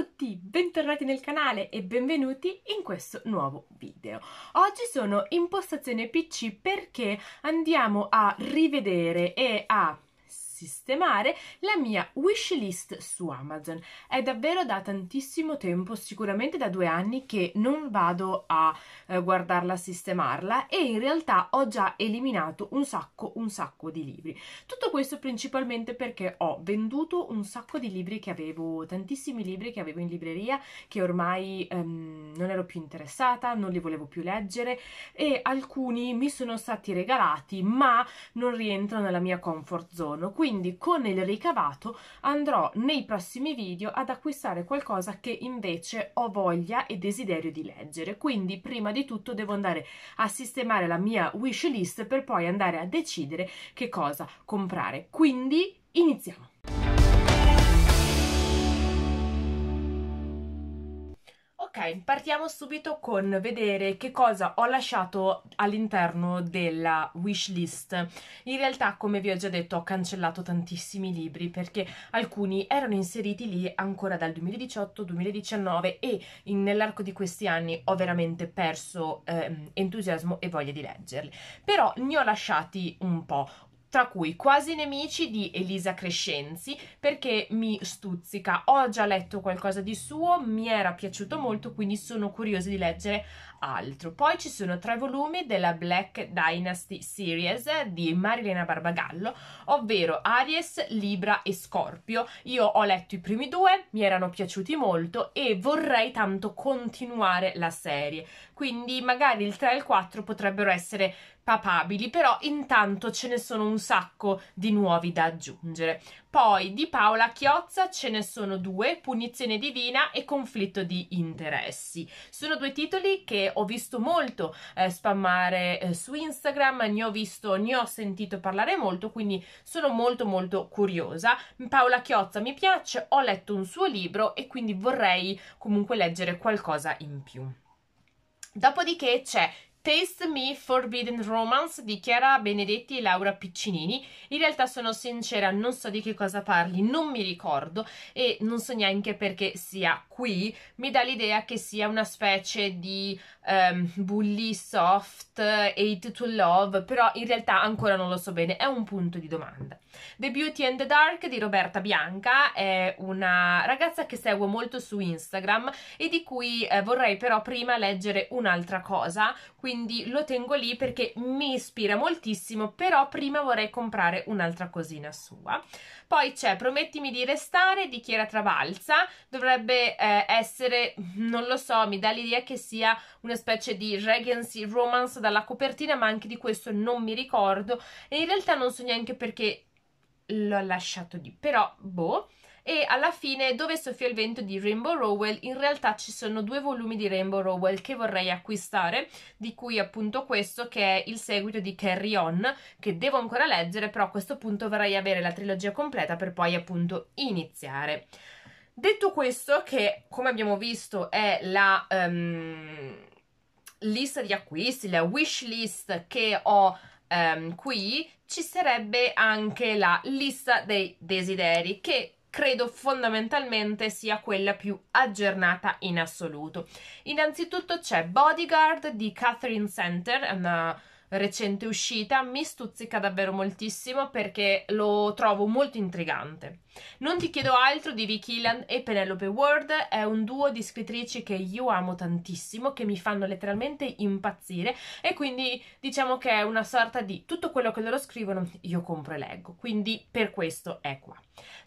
tutti, bentornati nel canale e benvenuti in questo nuovo video. Oggi sono impostazione PC perché andiamo a rivedere e a sistemare la mia wishlist su Amazon. È davvero da tantissimo tempo, sicuramente da due anni, che non vado a eh, guardarla, a sistemarla e in realtà ho già eliminato un sacco, un sacco di libri. Tutto questo principalmente perché ho venduto un sacco di libri che avevo, tantissimi libri che avevo in libreria, che ormai ehm, non ero più interessata, non li volevo più leggere e alcuni mi sono stati regalati ma non rientrano nella mia comfort zone. Quindi quindi con il ricavato andrò nei prossimi video ad acquistare qualcosa che invece ho voglia e desiderio di leggere quindi prima di tutto devo andare a sistemare la mia wish list per poi andare a decidere che cosa comprare quindi iniziamo Ok, partiamo subito con vedere che cosa ho lasciato all'interno della wishlist. In realtà, come vi ho già detto, ho cancellato tantissimi libri perché alcuni erano inseriti lì ancora dal 2018-2019 e in, nell'arco di questi anni ho veramente perso eh, entusiasmo e voglia di leggerli. Però ne ho lasciati un po', tra cui Quasi nemici di Elisa Crescenzi, perché mi stuzzica. Ho già letto qualcosa di suo, mi era piaciuto molto, quindi sono curiosa di leggere altro. Poi ci sono tre volumi della Black Dynasty Series di Marilena Barbagallo, ovvero Aries, Libra e Scorpio. Io ho letto i primi due, mi erano piaciuti molto e vorrei tanto continuare la serie. Quindi magari il 3 e il 4 potrebbero essere papabili, però intanto ce ne sono un sacco di nuovi da aggiungere. Poi di Paola Chiozza ce ne sono due, Punizione Divina e Conflitto di Interessi. Sono due titoli che ho visto molto eh, spammare eh, su Instagram, ne ho visto, ne ho sentito parlare molto, quindi sono molto molto curiosa. Paola Chiozza mi piace, ho letto un suo libro e quindi vorrei comunque leggere qualcosa in più. Dopodiché c'è Taste Me Forbidden Romance di Chiara Benedetti e Laura Piccinini. In realtà sono sincera, non so di che cosa parli, non mi ricordo e non so neanche perché sia qui. Mi dà l'idea che sia una specie di um, bully soft, hate to love, però in realtà ancora non lo so bene, è un punto di domanda. The Beauty and the Dark di Roberta Bianca è una ragazza che seguo molto su Instagram e di cui eh, vorrei però prima leggere un'altra cosa, quindi lo tengo lì perché mi ispira moltissimo, però prima vorrei comprare un'altra cosina sua. Poi c'è Promettimi di restare di Chiara Trabalza, dovrebbe eh, essere, non lo so, mi dà l'idea che sia una specie di regency romance dalla copertina, ma anche di questo non mi ricordo e in realtà non so neanche perché l'ho lasciato lì, però boh. E alla fine Dove soffia il vento di Rainbow Rowell, in realtà ci sono due volumi di Rainbow Rowell che vorrei acquistare, di cui appunto questo che è il seguito di Carry On, che devo ancora leggere, però a questo punto vorrei avere la trilogia completa per poi appunto iniziare. Detto questo, che come abbiamo visto è la um, lista di acquisti, la wish list che ho um, qui, ci sarebbe anche la lista dei desideri che credo fondamentalmente sia quella più aggiornata in assoluto. Innanzitutto c'è Bodyguard di Catherine Center, una recente uscita mi stuzzica davvero moltissimo perché lo trovo molto intrigante. Non ti chiedo altro di Vicky Hilland e Penelope Ward, è un duo di scrittrici che io amo tantissimo, che mi fanno letteralmente impazzire e quindi diciamo che è una sorta di tutto quello che loro scrivono io compro e leggo, quindi per questo è qua.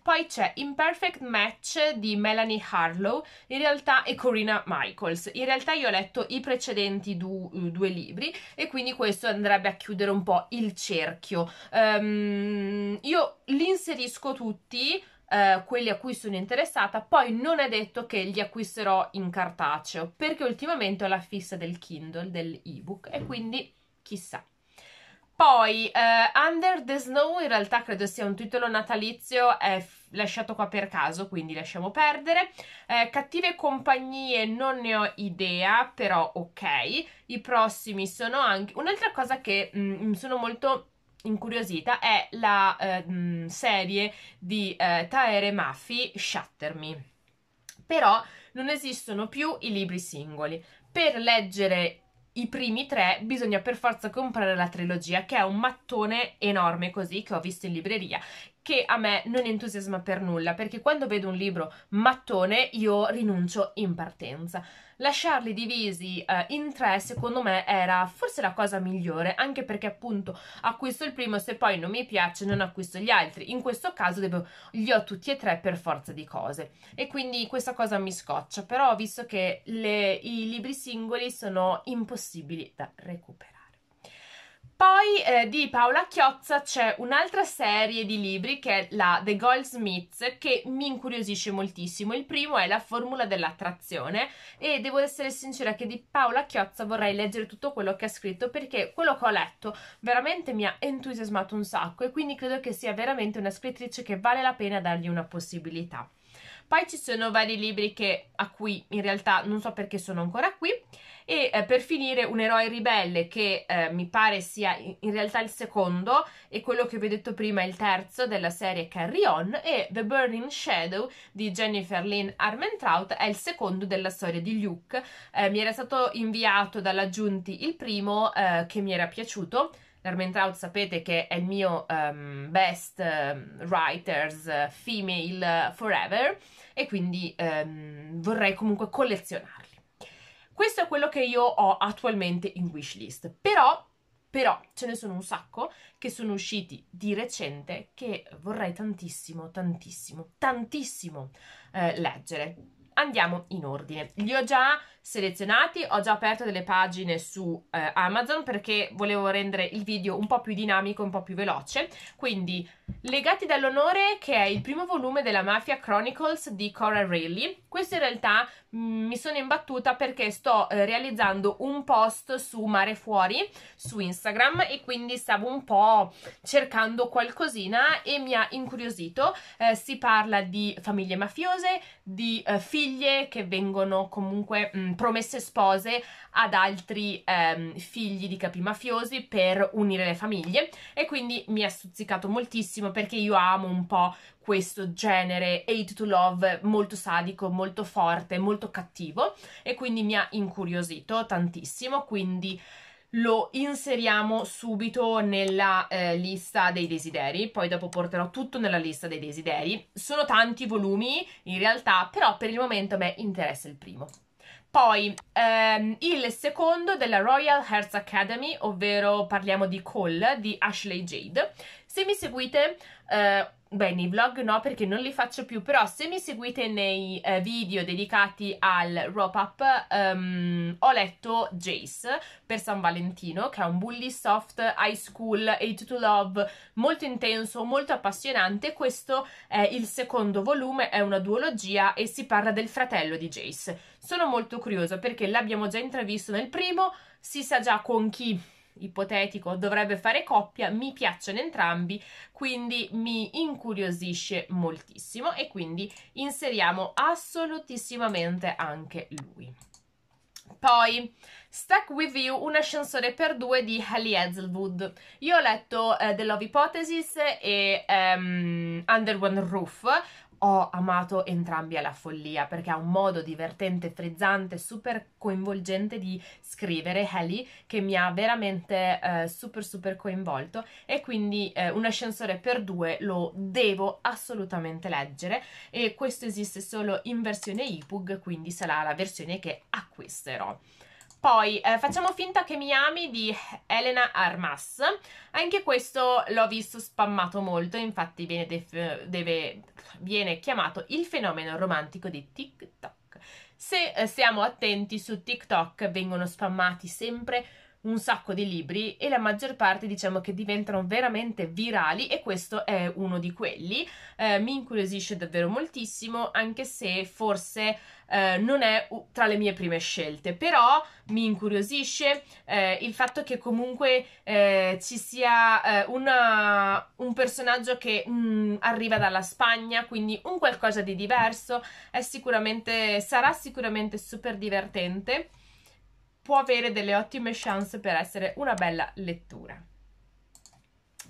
Poi c'è Imperfect Match di Melanie Harlow in realtà, e Corina Michaels. In realtà io ho letto i precedenti du- due libri e quindi questo andrebbe a chiudere un po' il cerchio. Um, io li inserisco tutti. Uh, quelli a cui sono interessata, poi non è detto che li acquisterò in cartaceo perché ultimamente ho la fissa del Kindle, dell'ebook e quindi chissà. Poi, uh, Under the Snow in realtà credo sia un titolo natalizio, è lasciato qua per caso, quindi lasciamo perdere. Uh, cattive compagnie non ne ho idea, però ok. I prossimi sono anche... Un'altra cosa che mh, mm, sono molto incuriosita è la uh, serie di Taere Maffi, Shatter Me. Però non esistono più i libri singoli. Per leggere i primi tre bisogna per forza comprare la trilogia, che è un mattone enorme così che ho visto in libreria che a me non entusiasma per nulla, perché quando vedo un libro mattone io rinuncio in partenza. Lasciarli divisi eh, in tre, secondo me, era forse la cosa migliore, anche perché appunto acquisto il primo, se poi non mi piace non acquisto gli altri. In questo caso devo, li ho tutti e tre per forza di cose. E quindi questa cosa mi scoccia, però visto che le, i libri singoli sono impossibili da recuperare. Poi eh, di Paola Chiozza c'è un'altra serie di libri che è la The Goldsmiths che mi incuriosisce moltissimo. Il primo è La formula dell'attrazione e devo essere sincera che di Paola Chiozza vorrei leggere tutto quello che ha scritto perché quello che ho letto veramente mi ha entusiasmato un sacco e quindi credo che sia veramente una scrittrice che vale la pena dargli una possibilità. Poi ci sono vari libri che, a cui in realtà non so perché sono ancora qui e eh, per finire un eroe ribelle che eh, mi pare sia in, realtà il secondo e quello che vi ho detto prima è il terzo della serie Carry On e The Burning Shadow di Jennifer Lynn Armentrout è il secondo della storia di Luke. Eh, mi era stato inviato dalla Giunti il primo eh, che mi era piaciuto. L'Armentrout sapete che è il mio um, best um, writers eh, female eh, forever e quindi um, vorrei comunque collezionarlo. Questo è quello che io ho attualmente in wishlist, però, però ce ne sono un sacco che sono usciti di recente che vorrei tantissimo, tantissimo, tantissimo eh, leggere. Andiamo in ordine. Li ho già selezionati. Ho già aperto delle pagine su eh, Amazon perché volevo rendere il video un po' più dinamico, un po' più veloce. Quindi, Legati dall'onore, che è il primo volume della Mafia Chronicles di Cora Rayleigh. Questo in realtà mh, mm, mi sono imbattuta perché sto eh, realizzando un post su Mare Fuori su Instagram e quindi stavo un po' cercando qualcosina e mi ha incuriosito. Eh, si parla di famiglie mafiose, di eh, figlie che vengono comunque... Mh, mm, Ehm, promesse spose ad altri ehm, figli di capi mafiosi per unire le famiglie e quindi mi ha stuzzicato moltissimo perché io amo un po' questo genere hate to love molto sadico, molto forte, molto cattivo e quindi mi ha incuriosito tantissimo, quindi lo inseriamo subito nella eh, lista dei desideri, poi dopo porterò tutto nella lista dei desideri. Sono tanti volumi in realtà, però per il momento a me interessa il primo. Poi ehm, il secondo della Royal Hearts Academy, ovvero parliamo di Call di Ashley Jade. Se mi seguite, eh, Beh, nei vlog no perché non li faccio più, però se mi seguite nei eh, video dedicati al wrap-up um, ehm, ho letto Jace per San Valentino, che è un bully soft, high school, age to love, molto intenso, molto appassionante. Questo è il secondo volume, è una duologia e si parla del fratello di Jace. Sono molto curiosa perché l'abbiamo già intravisto nel primo, si sa già con chi ipotetico dovrebbe fare coppia, mi piacciono entrambi, quindi mi incuriosisce moltissimo e quindi inseriamo assolutissimamente anche lui. Poi, Stuck With You, un ascensore per due di Hallie Hazelwood. Io ho letto eh, The Love Hypothesis e um, Under One Roof, ho amato entrambi alla follia perché ha un modo divertente, frizzante, super coinvolgente di scrivere Helly che mi ha veramente eh, super super coinvolto e quindi eh, un ascensore per due lo devo assolutamente leggere e questo esiste solo in versione EPUB quindi sarà la versione che acquisterò. Poi eh, Facciamo finta che mi ami di Elena Armas, anche questo l'ho visto spammato molto, infatti viene, def- deve, viene chiamato il fenomeno romantico di TikTok. Se eh, siamo attenti su TikTok vengono spammati sempre un sacco di libri e la maggior parte diciamo che diventano veramente virali e questo è uno di quelli. Eh, mi incuriosisce davvero moltissimo anche se forse eh, non è tra le mie prime scelte, però mi incuriosisce eh, il fatto che comunque eh, ci sia eh, una, un personaggio che mh, mm, arriva dalla Spagna, quindi un qualcosa di diverso, è sicuramente, sarà sicuramente super divertente può avere delle ottime chance per essere una bella lettura.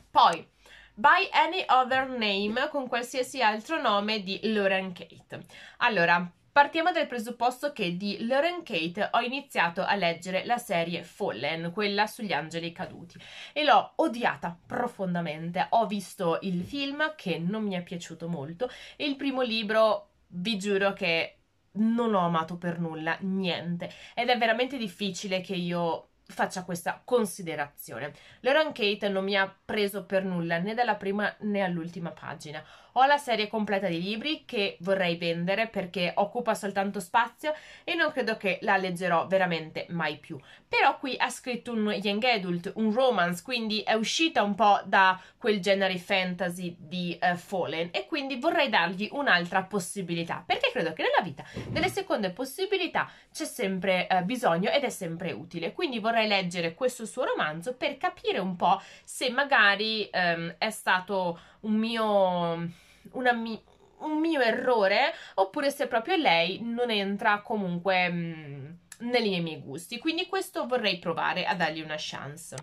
Poi, By Any Other Name, con qualsiasi altro nome di Lauren Kate. Allora, Partiamo dal presupposto che di Lauren Kate ho iniziato a leggere la serie Fallen, quella sugli angeli caduti, e l'ho odiata profondamente. Ho visto il film che non mi è piaciuto molto e il primo libro, vi giuro che non ho amato per nulla niente ed è veramente difficile che io faccia questa considerazione. Lauren Kate non mi ha preso per nulla né dalla prima né all'ultima pagina. Ho la serie completa di libri che vorrei vendere perché occupa soltanto spazio e non credo che la leggerò veramente mai più. Però qui ha scritto un young adult, un romance, quindi è uscita un po' da quel genere fantasy di uh, Fallen e quindi vorrei dargli un'altra possibilità perché credo che nella vita delle seconde possibilità c'è sempre uh, bisogno ed è sempre utile. Quindi vorrei leggere questo suo romanzo per capire un po' se magari um, è stato un mio, una mi, un mio errore oppure se proprio lei non entra comunque mh, mm, nei miei gusti. Quindi questo vorrei provare a dargli una chance.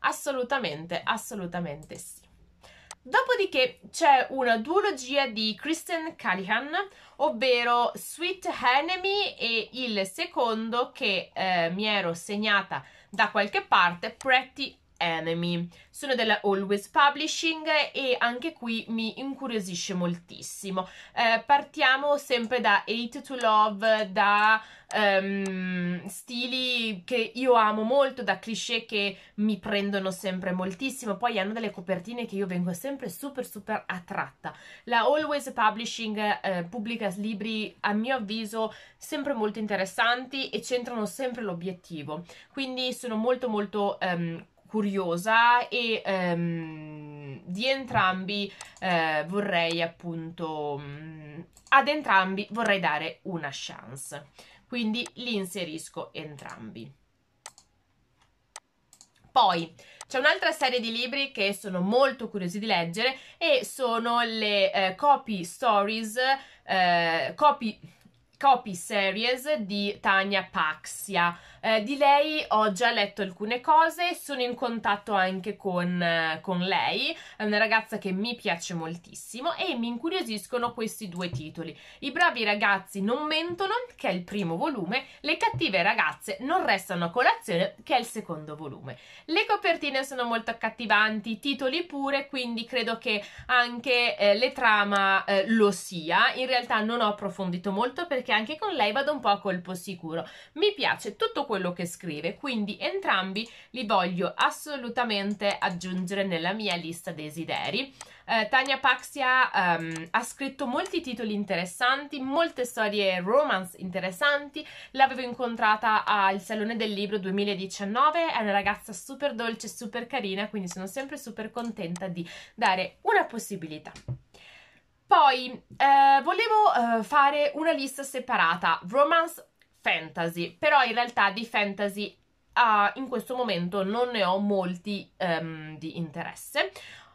Assolutamente, assolutamente sì. Dopodiché c'è una duologia di Kristen Callihan, ovvero Sweet Enemy e il secondo che eh, mi ero segnata da qualche parte, Pretty Enemy. Sono della Always Publishing e anche qui mi incuriosisce moltissimo. Eh, partiamo sempre da Hate to Love, da um, stili che io amo molto, da cliché che mi prendono sempre moltissimo. Poi hanno delle copertine che io vengo sempre super super attratta. La Always Publishing eh, pubblica libri a mio avviso sempre molto interessanti e centrano sempre l'obiettivo. Quindi sono molto molto um, curiosa e ehm, di entrambi eh, vorrei appunto mm, ad entrambi vorrei dare una chance quindi li inserisco entrambi poi c'è un'altra serie di libri che sono molto curiosi di leggere e sono le eh, copy stories eh, copy Copy Series di Tania Paxia. Eh, di lei ho già letto alcune cose, sono in contatto anche con, eh, con lei, è una ragazza che mi piace moltissimo e mi incuriosiscono questi due titoli. I bravi ragazzi non mentono, che è il primo volume, le cattive ragazze non restano a colazione, che è il secondo volume. Le copertine sono molto accattivanti, i titoli pure, quindi credo che anche eh, le trama eh, lo sia. In realtà non ho approfondito molto perché anche con lei vado un po' a colpo sicuro. Mi piace tutto quello che scrive, quindi entrambi li voglio assolutamente aggiungere nella mia lista desideri. Eh, Tania Paxia um, ha scritto molti titoli interessanti, molte storie romance interessanti. L'avevo incontrata al Salone del Libro 2019, è una ragazza super dolce, super carina, quindi sono sempre super contenta di dare una possibilità. Poi eh, volevo eh, fare una lista separata, romance fantasy, però in realtà di fantasy uh, in questo momento non ne ho molti um, di interesse.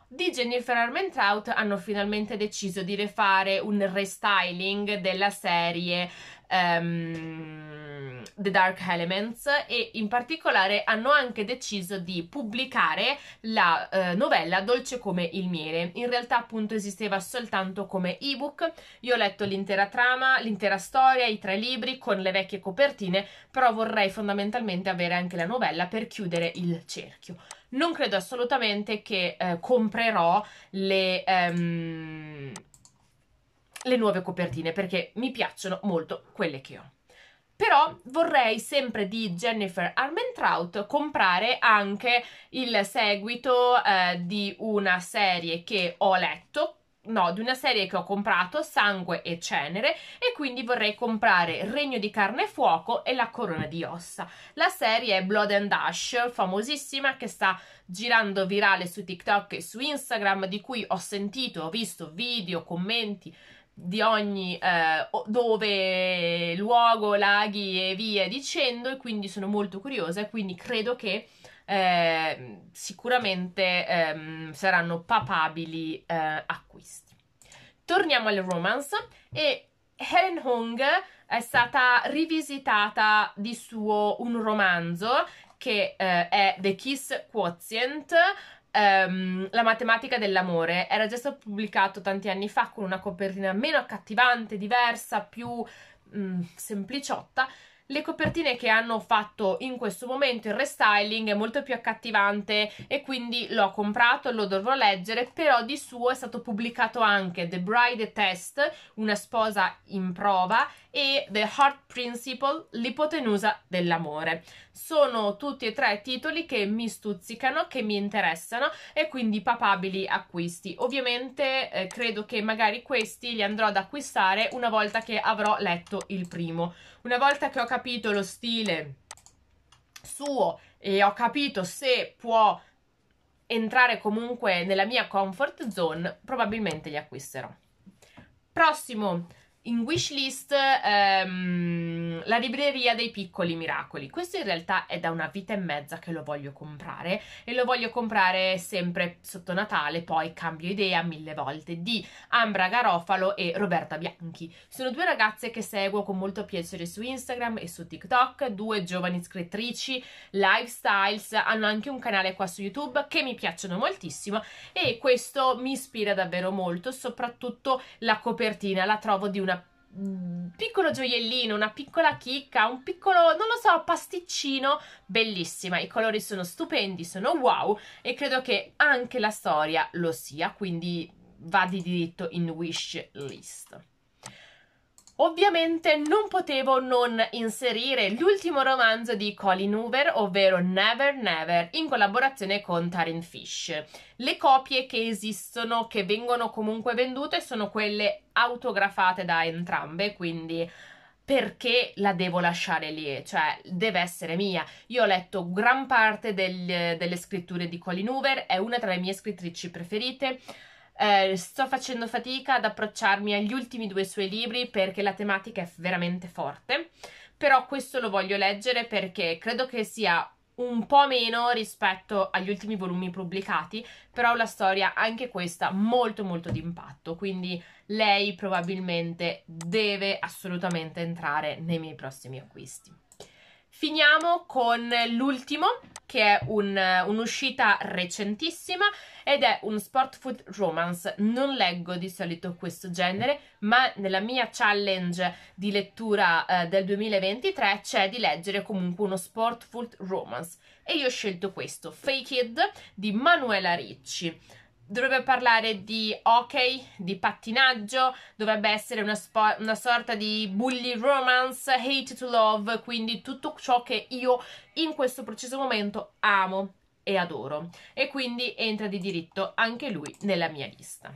Di Jennifer Armentrout hanno finalmente deciso di rifare un restyling della serie um, The Dark Elements e in particolare hanno anche deciso di pubblicare la uh, novella Dolce come il miele. In realtà appunto esisteva soltanto come ebook. Io ho letto l'intera trama, l'intera storia, i tre libri con le vecchie copertine, però vorrei fondamentalmente avere anche la novella per chiudere il cerchio. Non credo assolutamente che eh, comprerò le... Um, le nuove copertine perché mi piacciono molto quelle che ho. Però vorrei sempre di Jennifer Armentrout comprare anche il seguito eh, di una serie che ho letto, no, di una serie che ho comprato, Sangue e Cenere, e quindi vorrei comprare Regno di Carne e Fuoco e La Corona di Ossa. La serie è Blood and Ash, famosissima, che sta girando virale su TikTok e su Instagram, di cui ho sentito, ho visto video, commenti, di ogni eh, dove, luogo, laghi e via dicendo e quindi sono molto curiosa e quindi credo che eh, sicuramente ehm, saranno papabili eh, acquisti. Torniamo alle romance e Helen Hong è stata rivisitata di suo un romanzo che eh, è The Kiss Quotient Um, la matematica dell'amore era già stato pubblicato tanti anni fa con una copertina meno accattivante, diversa, più mh, mm, sempliciotta, le copertine che hanno fatto in questo momento il restyling è molto più accattivante e quindi l'ho comprato, lo dovrò leggere, però di suo è stato pubblicato anche The Bride Test, una sposa in prova, e The Heart Principle, l'ipotenusa dell'amore. Sono tutti e tre titoli che mi stuzzicano, che mi interessano e quindi papabili acquisti. Ovviamente eh, credo che magari questi li andrò ad acquistare una volta che avrò letto il primo. Una volta che ho capito lo stile suo e ho capito se può entrare comunque nella mia comfort zone, probabilmente li acquisterò. Prossimo in wishlist. Ehm, la libreria dei piccoli miracoli. Questo in realtà è da una vita e mezza che lo voglio comprare e lo voglio comprare sempre sotto Natale, poi cambio idea mille volte, di Ambra Garofalo e Roberta Bianchi. Sono due ragazze che seguo con molto piacere su Instagram e su TikTok, due giovani scrittrici, lifestyles, hanno anche un canale qua su YouTube che mi piacciono moltissimo e questo mi ispira davvero molto, soprattutto la copertina, la trovo di una piccolo gioiellino, una piccola chicca, un piccolo, non lo so, pasticcino, bellissima. I colori sono stupendi, sono wow e credo che anche la storia lo sia, quindi va di diritto in wish list. Ovviamente non potevo non inserire l'ultimo romanzo di Colin Hoover, ovvero Never Never, in collaborazione con Taryn Fish. Le copie che esistono, che vengono comunque vendute, sono quelle autografate da entrambe, quindi perché la devo lasciare lì? Cioè, deve essere mia. Io ho letto gran parte del, delle scritture di Colin Hoover, è una tra le mie scrittrici preferite. Eh, sto facendo fatica ad approcciarmi agli ultimi due suoi libri perché la tematica è veramente forte, però questo lo voglio leggere perché credo che sia un po' meno rispetto agli ultimi volumi pubblicati, però la storia anche questa molto molto d'impatto, quindi lei probabilmente deve assolutamente entrare nei miei prossimi acquisti. Finiamo con l'ultimo che è un, eh, un'uscita recentissima ed è un sport food romance. Non leggo di solito questo genere, ma nella mia challenge di lettura eh, del 2023 c'è di leggere comunque uno sport food romance e io ho scelto questo, Fake It di Manuela Ricci dovrebbe parlare di hockey, di pattinaggio, dovrebbe essere una, spo- una, sorta di bully romance, hate to love, quindi tutto ciò che io in questo preciso momento amo e adoro. E quindi entra di diritto anche lui nella mia lista.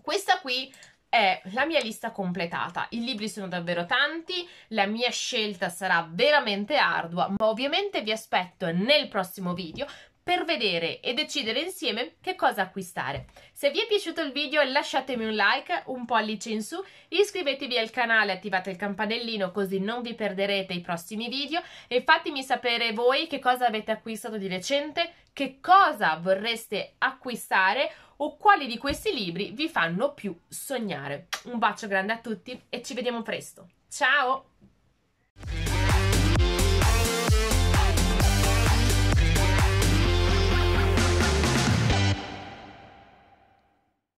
Questa qui è la mia lista completata. I libri sono davvero tanti, la mia scelta sarà veramente ardua, ma ovviamente vi aspetto nel prossimo video per vedere e decidere insieme che cosa acquistare. Se vi è piaciuto il video lasciatemi un like, un pollice in su, iscrivetevi al canale, attivate il campanellino così non vi perderete i prossimi video e fatemi sapere voi che cosa avete acquistato di recente, che cosa vorreste acquistare o quali di questi libri vi fanno più sognare. Un bacio grande a tutti e ci vediamo presto. Ciao!